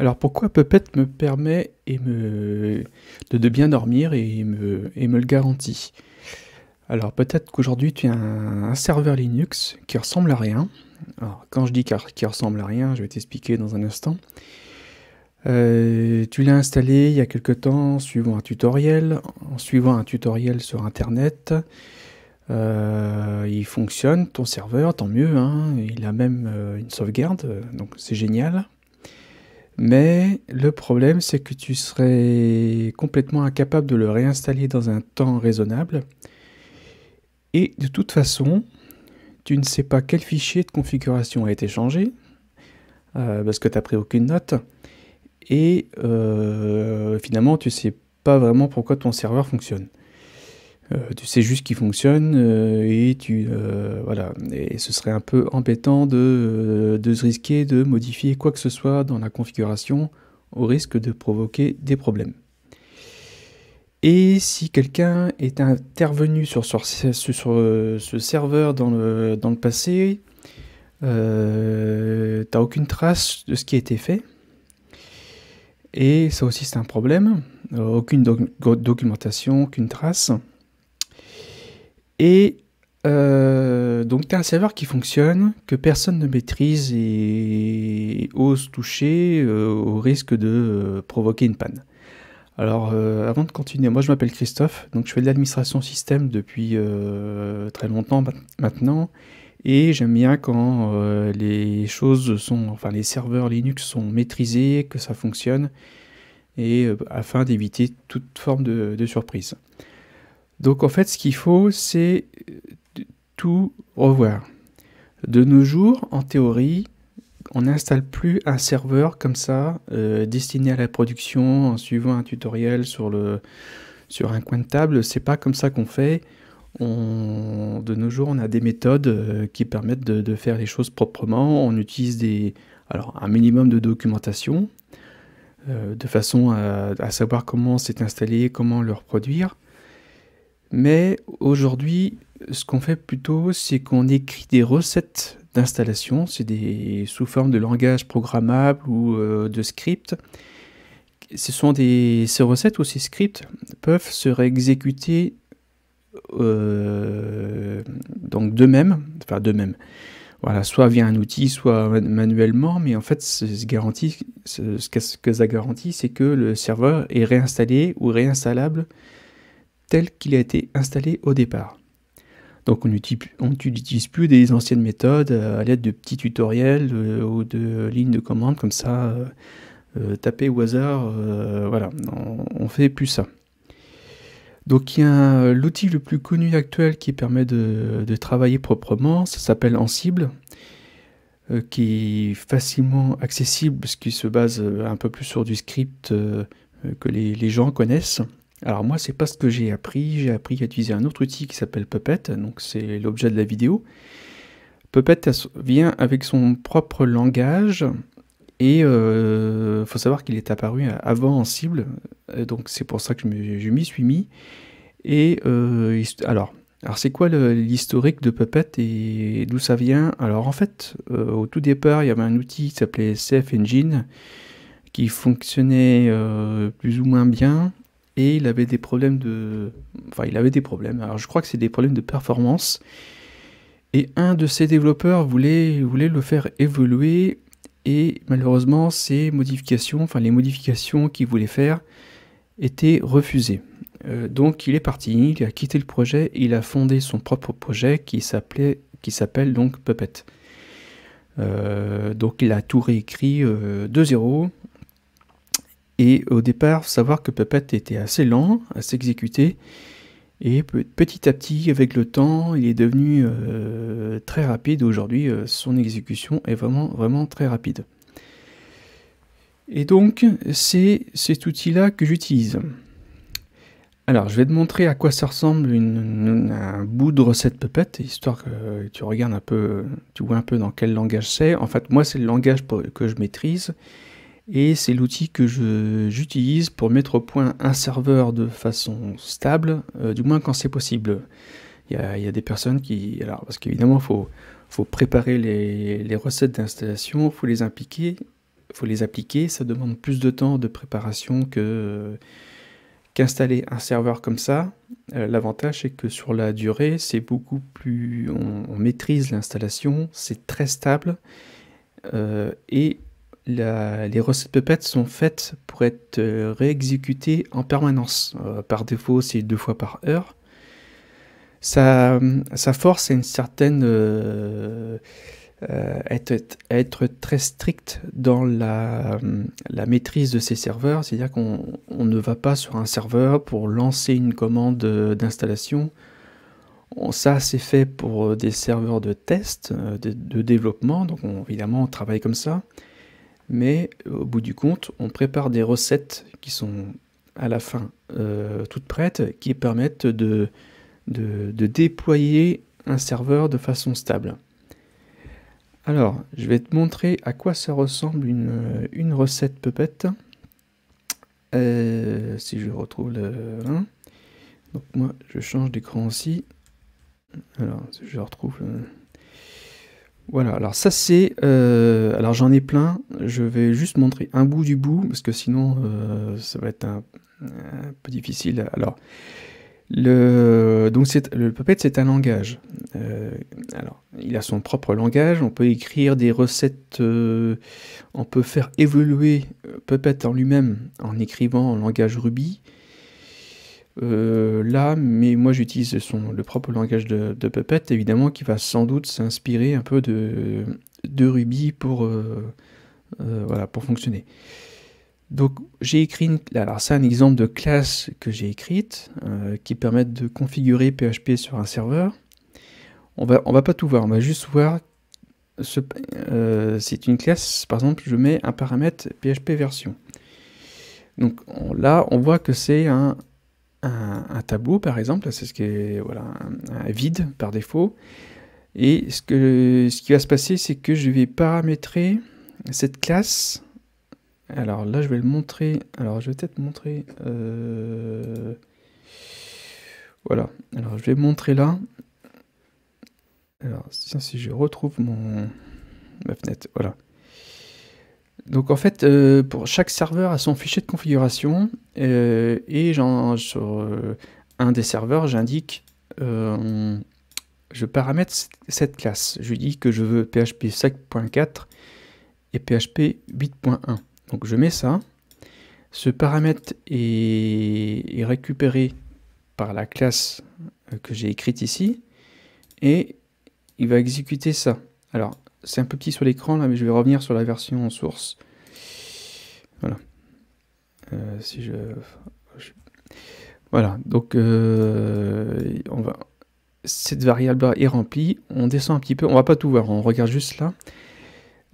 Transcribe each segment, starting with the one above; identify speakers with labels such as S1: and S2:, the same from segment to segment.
S1: Alors pourquoi Puppet me permet et me... de, bien dormir et me, me le garantit Alors peut-être qu'aujourd'hui tu as un, serveur Linux qui ressemble à rien. Alors quand je dis qu'il ressemble à rien, je vais t'expliquer dans un instant. Euh, tu l'as installé il y a quelque temps en suivant un tutoriel, en suivant un tutoriel sur internet. Euh, il fonctionne, ton serveur, tant mieux. Hein. Il a même euh, une sauvegarde, donc c'est génial. Mais le problème, c'est que tu serais complètement incapable de le réinstaller dans un temps raisonnable. Et de toute façon, tu ne sais pas quel fichier de configuration a été changé, euh, parce que tu n'as pris aucune note. Et euh, finalement, tu ne sais pas vraiment pourquoi ton serveur fonctionne. Euh, tu sais juste qu'il fonctionne euh, et tu euh, voilà et ce serait un peu embêtant de, de, se risquer de modifier quoi que ce soit dans la configuration au risque de provoquer des problèmes. Et si quelqu'un est intervenu sur, ce serveur dans le, dans le passé, aucune trace de ce qui a été fait. Et ça aussi c'est un problème, aucune documentation, aucune trace. Et euh, donc tu as un serveur qui fonctionne, que personne ne maîtrise et, ose toucher euh, au risque de euh, provoquer une panne. Alors avant de continuer, moi je m'appelle Christophe, donc je fais de l'administration système depuis très longtemps maintenant. Et j'aime bien quand les choses sont, enfin les serveurs Linux sont maîtrisés, que ça fonctionne, et afin d'éviter toute forme de surprise. Donc en fait, ce qu'il faut, c'est euh, tout revoir. De nos jours, en théorie, on n'installe plus un serveur comme ça, euh, destiné à la production, en suivant un tutoriel sur, le, sur un coin de table. C'est pas comme ça qu'on fait. de nos jours, on a des méthodes euh, qui permettent de, faire les choses proprement. On utilise des, alors, un minimum de documentation de façon à, à savoir comment c'est installé, comment le reproduire. Mais aujourd'hui, ce qu'on fait plutôt, c'est qu'on écrit des recettes d'installation, c'est sous forme de langage programmable ou euh, de script. Ce sont des ces recettes ou ces scripts peuvent se réexécuter euh, donc d'eux-mêmes, enfin deux Voilà, soit via un outil, soit manuellement, mais en fait, ce, ce que ça garantit, c'est que le serveur est réinstallé ou réinstallable tel qu'il a été installé au départ. Donc on n'utilise plus des anciennes méthodes euh, à l'aide de petits tutoriels euh, ou de lignes de commande comme ça, euh, taper au hasard, voilà, on, ne fait plus ça. Donc il y a l'outil le plus connu actuel qui permet de, travailler proprement, ça s'appelle Ansible, qui est facilement accessible parce qu'il se base un peu plus sur du script que les gens connaissent. Alors moi, c'est pas ce que j'ai appris. J'ai appris à utiliser un autre outil qui s'appelle Puppet, donc c'est l'objet de la vidéo. Puppet vient avec son propre langage et il euh, faut savoir qu'il est apparu avant en cible, donc c'est pour ça que je m'y suis mis. Et euh, alors, alors c'est quoi l'historique de Puppet et d'où ça vient Alors en fait, euh, au tout départ, il y avait un outil qui s'appelait CF Engine qui fonctionnait plus ou moins bien et il avait des problèmes de. Enfin, il avait des problèmes. Alors, je crois que c'est des problèmes de performance. Et un de ses développeurs voulait, voulait le faire évoluer. Et malheureusement, ses modifications, enfin, les modifications qu'il voulait faire étaient refusées. Euh, donc, il est parti, il a quitté le projet, il a fondé son propre projet qui s'appelait qui s'appelle donc Puppet. Euh, donc il a tout réécrit euh, de zéro et au départ, savoir que Puppet était assez lent à s'exécuter. Et petit à petit, avec le temps, il est devenu euh, très rapide. Aujourd'hui, euh, son exécution est vraiment, vraiment très rapide. Et donc, c'est cet outil-là que j'utilise. Alors, je vais te montrer à quoi ça ressemble un bout de recette Puppet, histoire que tu regardes un peu, tu vois un peu dans quel langage c'est. En fait, moi, c'est le langage que je maîtrise et c'est l'outil que j'utilise pour mettre au point un serveur de façon stable, euh, du moins quand c'est possible. Il y, y, a, des personnes qui... Alors, parce qu'évidemment, il faut, faut, préparer les, les recettes d'installation, il faut les impliquer, faut les appliquer, ça demande plus de temps de préparation que... Qu'installer un serveur comme ça, euh, l'avantage c'est que sur la durée, c'est beaucoup plus. On, on maîtrise l'installation, c'est très stable euh, et les recettes Puppet sont faites pour être euh, réexécutées en permanence. Euh, par défaut, c'est deux fois par heure. Sa, force est une certaine... Euh, être, très strict dans la, maîtrise de ces serveurs, c'est-à-dire qu'on ne va pas sur un serveur pour lancer une commande d'installation. Ça, c'est fait pour des serveurs de test, de, développement, donc évidemment, on travaille comme ça mais au bout du compte, on prépare des recettes qui sont à la fin euh, toutes prêtes, qui permettent de, déployer un serveur de façon stable. Alors, je vais te montrer à quoi ça ressemble une, euh, recette Puppet. Euh, si je retrouve le hein. Donc moi, je change d'écran aussi. Alors, si je retrouve... Voilà, alors ça c'est... Euh, alors j'en ai plein, je vais juste montrer un bout du bout, parce que sinon euh, ça va être un, peu difficile. Alors, le, donc le Puppet c'est un langage. Euh, alors, il a son propre langage, on peut écrire des recettes, on peut faire évoluer Puppet en lui-même en écrivant en langage Ruby. Euh, là, mais moi j'utilise son, le propre langage de, Puppet, évidemment, qui va sans doute s'inspirer un peu de, de Ruby pour, euh, euh, voilà, pour fonctionner. Donc j'ai écrit, alors c'est un exemple de classe que j'ai écrite, qui permet de configurer PHP sur un serveur. On va, on va pas tout voir, on va juste voir, c'est une classe, par exemple, je mets un paramètre PHP version. Donc là, on voit que c'est un, un, tableau, par exemple, c'est ce qui est voilà, un, vide par défaut. Et ce, que, ce qui va se passer, c'est que je vais paramétrer cette classe. Alors là, je vais le montrer. Alors, je vais peut-être montrer... Euh, voilà. Alors, je vais montrer là. Alors, si je retrouve mon... ma fenêtre, voilà. Donc en fait, euh, pour chaque serveur a son fichier de configuration euh, et sur euh, un des serveurs, j'indique, je paramètre cette classe. Je lui dis que je veux PHP 5.4 et PHP 8.1. Donc je mets ça. Ce paramètre est, est récupéré par la classe que j'ai écrite ici et il va exécuter ça. Alors c'est un peu petit sur l'écran là, mais je vais revenir sur la version source. Voilà. Euh, si je... Voilà, donc euh, on va... cette variable est remplie. On descend un petit peu, on va pas tout voir, on regarde juste là.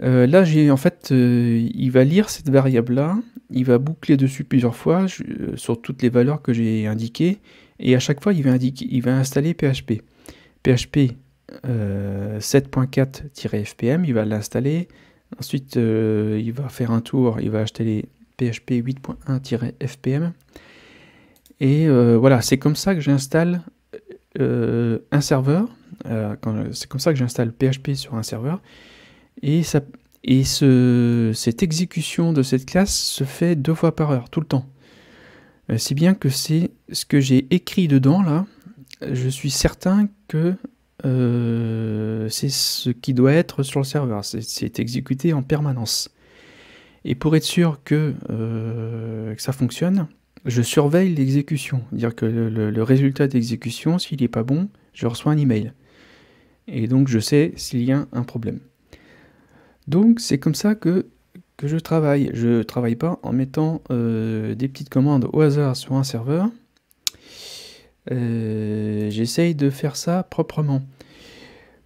S1: Euh, là, j'ai en fait, il va lire cette variable-là, il va boucler dessus plusieurs fois sur toutes les valeurs que j'ai indiquées, et à chaque fois, il va, il va installer PHP. PHP 7.4-FPM, euh, il va l'installer. Ensuite, euh, il va faire un tour, il va acheter les PHP 8.1-FPM. Et euh, voilà, c'est comme ça que j'installe un serveur. c'est comme ça que j'installe PHP sur un serveur. Et, ça, et ce, cette exécution de cette classe se fait deux fois par heure, tout le temps. Si bien que c'est ce que j'ai écrit dedans là, je suis certain que euh, c'est ce qui doit être sur le serveur, c'est exécuté en permanence. Et pour être sûr euh, que, ça fonctionne, je surveille l'exécution. Dire que le, résultat d'exécution, s'il n'est pas bon, je reçois un email. Et donc je sais s'il y a un problème. Donc c'est comme ça que, que je travaille. Je ne travaille pas en mettant euh, des petites commandes au hasard sur un serveur euh, j'essaye de faire ça proprement.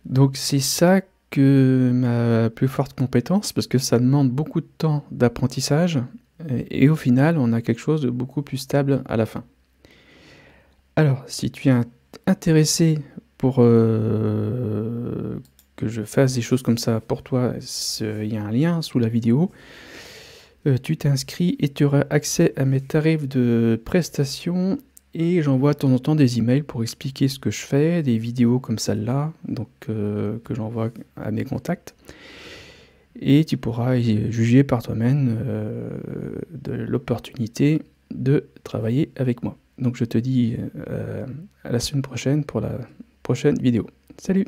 S1: Donc c'est ça que ma plus forte compétence, parce que ça demande beaucoup de temps d'apprentissage, euh, et, au final on a quelque chose de beaucoup plus stable à la fin. Alors si tu es intéressé pour euh, que je fasse des choses comme ça pour toi, il y a un lien sous la vidéo. tu t'inscris et tu auras accès à mes tarifs de prestations et j'envoie de temps en temps des emails pour expliquer ce que je fais, des vidéos comme celle-là, donc euh, que j'envoie à mes contacts. Et tu pourras juger par toi-même euh, de l'opportunité de travailler avec moi. Donc je te dis euh, à la semaine prochaine pour la prochaine vidéo. Salut